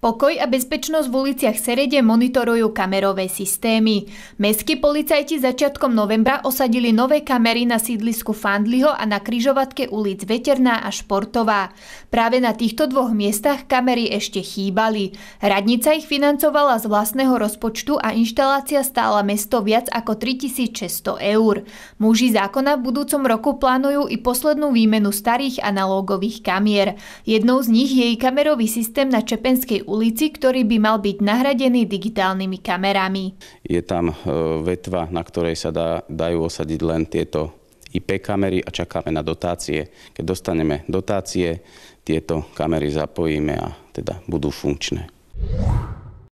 Pokoj a bezpečnosť v uliciach Serede monitorujú kamerové systémy. Mestskí policajti začiatkom novembra osadili nové kamery na sídlisku Fandliho a na križovatke ulic Veterná a Športová. Práve na týchto dvoch miestach kamery ešte chýbali. Radnica ich financovala z vlastného rozpočtu a inštalácia stála mesto viac ako 3600 eur. Muži zákona v budúcom roku plánujú i poslednú výmenu starých analógových kamier. Jednou z nich je i kamerový systém na Čepenskej ulici, ktorý by mal byť nahradený digitálnymi kamerami. Je tam e, vetva, na ktorej sa dá, dajú osadiť len tieto IP kamery a čakáme na dotácie. Keď dostaneme dotácie, tieto kamery zapojíme a teda budú funkčné.